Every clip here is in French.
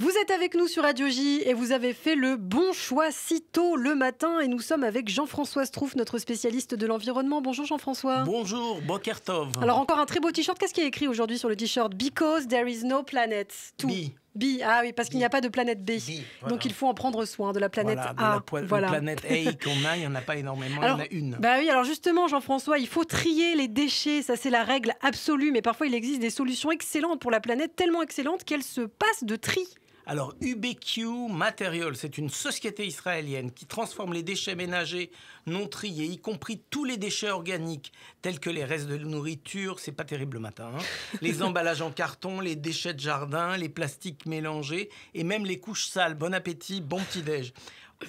Vous êtes avec nous sur Radio J et vous avez fait le bon choix si tôt le matin et nous sommes avec Jean-François Strouf, notre spécialiste de l'environnement. Bonjour Jean-François. Bonjour, Bokertov. Alors encore un très beau t-shirt. Qu'est-ce qui est écrit aujourd'hui sur le t-shirt Because there is no planet. to B, ah oui, parce qu'il n'y a pas de planète B. Donc il faut en prendre soin de la planète voilà, La planète A qu'on a, il n'y en a pas énormément, il y en a une. Bah oui, alors justement, Jean-François, il faut trier les déchets, ça c'est la règle absolue, mais parfois il existe des solutions excellentes pour la planète, tellement excellentes qu'elles se passent de tri. Alors UBQ Material, c'est une société israélienne qui transforme les déchets ménagers non triés, y compris tous les déchets organiques, tels que les restes de nourriture, c'est pas terrible le matin, hein, les emballages en carton, les déchets de jardin, les plastiques mélangés et même les couches sales. Bon appétit, bon petit-déj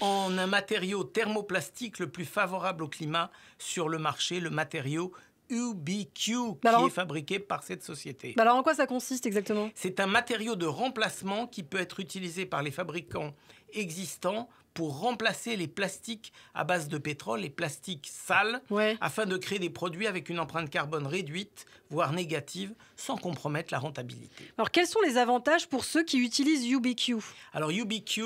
en un matériau thermoplastique le plus favorable au climat sur le marché, le matériau UBQ qui est fabriqué par cette société. alors en quoi ça consiste exactement C'est un matériau de remplacement qui peut être utilisé par les fabricants existants pour remplacer les plastiques à base de pétrole, les plastiques sales, afin de créer des produits avec une empreinte carbone réduite, voire négative, sans compromettre la rentabilité. Alors quels sont les avantages pour ceux qui utilisent UBQ Alors UBQ,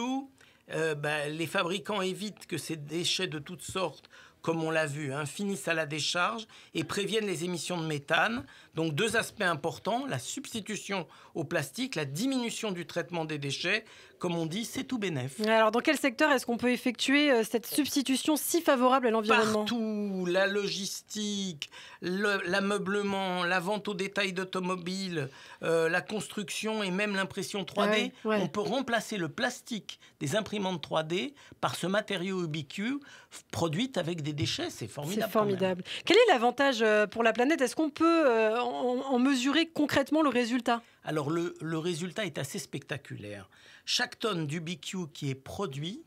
euh, ben, les fabricants évitent que ces déchets de toutes sortes comme on l'a vu, un hein, finissent à la décharge et préviennent les émissions de méthane. Donc deux aspects importants, la substitution au plastique, la diminution du traitement des déchets. Comme on dit, c'est tout bénéf. Alors dans quel secteur est-ce qu'on peut effectuer euh, cette substitution si favorable à l'environnement Partout, la logistique, l'ameublement, la vente au détail d'automobiles, euh, la construction et même l'impression 3D. Ah on peut remplacer le plastique des imprimantes 3D par ce matériau ubiquique produit avec des déchets, c'est formidable. formidable. Quel est l'avantage euh, pour la planète Est-ce qu'on peut euh, en mesurer concrètement le résultat Alors le, résultat est assez spectaculaire. Chaque tonne BQ qui est produit,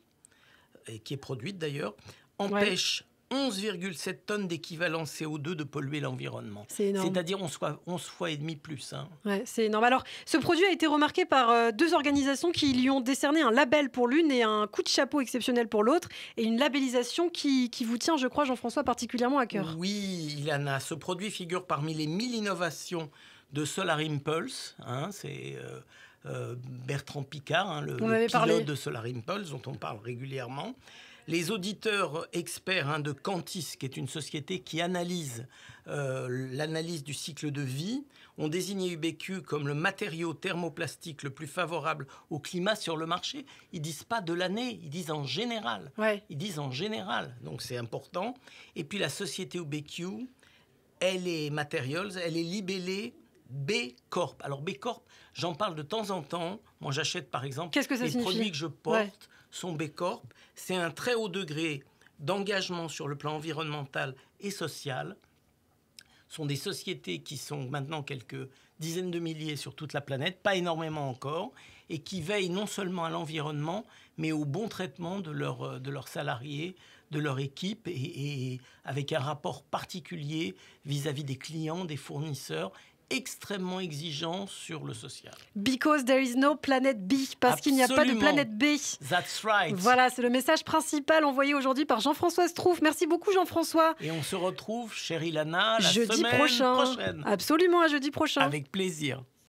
et qui est produite d'ailleurs, empêche 11,7 tonnes d'équivalent CO2 de polluer l'environnement. C'est énorme. C'est-à-dire 11 fois, 11 fois et demi plus. Hein. c'est énorme. Alors, ce produit a été remarqué par euh, deux organisations qui lui ont décerné un label pour l'une et un coup de chapeau exceptionnel pour l'autre, et une labellisation qui, vous tient, je crois, Jean-François, particulièrement à cœur. Oui, Ilana, ce produit figure parmi les 1000 innovations de Solar Impulse. Hein, c'est... Euh, euh, Bertrand Picard, hein, le, pilote de Solar Impulse, dont on parle régulièrement les auditeurs experts hein, de Cantis, qui est une société qui analyse euh, l'analyse du cycle de vie, ont désigné UBQ comme le matériau thermoplastique le plus favorable au climat sur le marché. Ils disent pas de l'année, ils disent en général. Ils disent en général, donc c'est important. Et puis la société UBQ, elle est Materials, elle est libellée B Corp. Alors B Corp, j'en parle de temps en temps. Moi, j'achète par exemple les produits que je porte sont B Corp. C'est un très haut degré d'engagement sur le plan environnemental et social. Ce sont des sociétés qui sont maintenant quelques dizaines de milliers sur toute la planète, pas énormément encore, et qui veillent non seulement à l'environnement, mais au bon traitement de, euh, de leurs salariés, de leur équipe, et, avec un rapport particulier vis à -vis des clients, des fournisseurs extrêmement exigeant sur le social. Because there is no planet B, parce qu'il n'y a pas de planète B. That's right. Voilà, c'est le message principal envoyé aujourd'hui par Jean-François Strouf. Merci beaucoup Jean-François. Et on se retrouve, chérie Lana, la jeudi semaine prochain. prochaine. Absolument, à jeudi prochain. Avec plaisir.